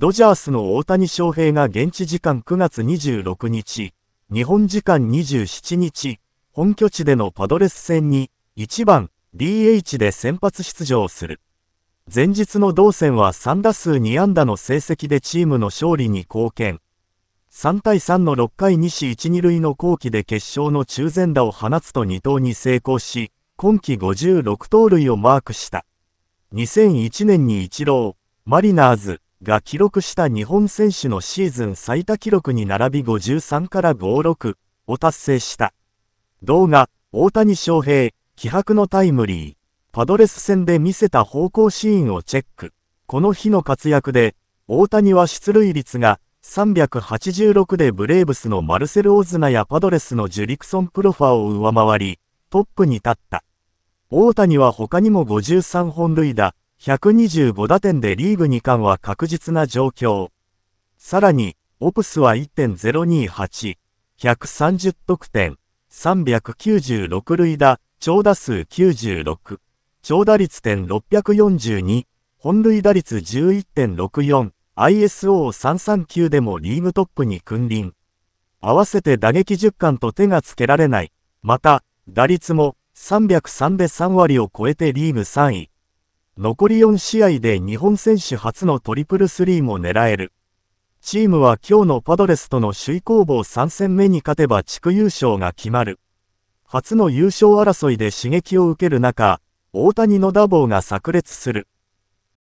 ドジャースの大谷翔平が現地時間9月26日、日本時間27日、本拠地でのパドレス戦に1番 DH で先発出場する。前日の同戦は3打数2安打の成績でチームの勝利に貢献。3対3の6回2死1、2塁の後期で決勝の中前打を放つと2投に成功し、今季56盗塁をマークした。2001年にイチロー、マリナーズ、が記録した日本選手のシーズン最多記録に並び53から56を達成した。動画、大谷翔平、気迫のタイムリー、パドレス戦で見せた方向シーンをチェック。この日の活躍で、大谷は出塁率が386でブレーブスのマルセル・オズナやパドレスのジュリクソン・プロファーを上回り、トップに立った。大谷は他にも53本塁打、125打点でリーグ2冠は確実な状況。さらに、オプスは1.028、130得点、396塁打、長打数96、長打率点642、本塁打率11.64、ISO339 でもリーグトップに君臨。合わせて打撃10冠と手がつけられない。また、打率も303で3割を超えてリーグ3位。残り4試合で日本選手初のトリプルスリーも狙える。チームは今日のパドレスとの首位攻防3戦目に勝てば地区優勝が決まる。初の優勝争いで刺激を受ける中、大谷の打棒が炸裂する。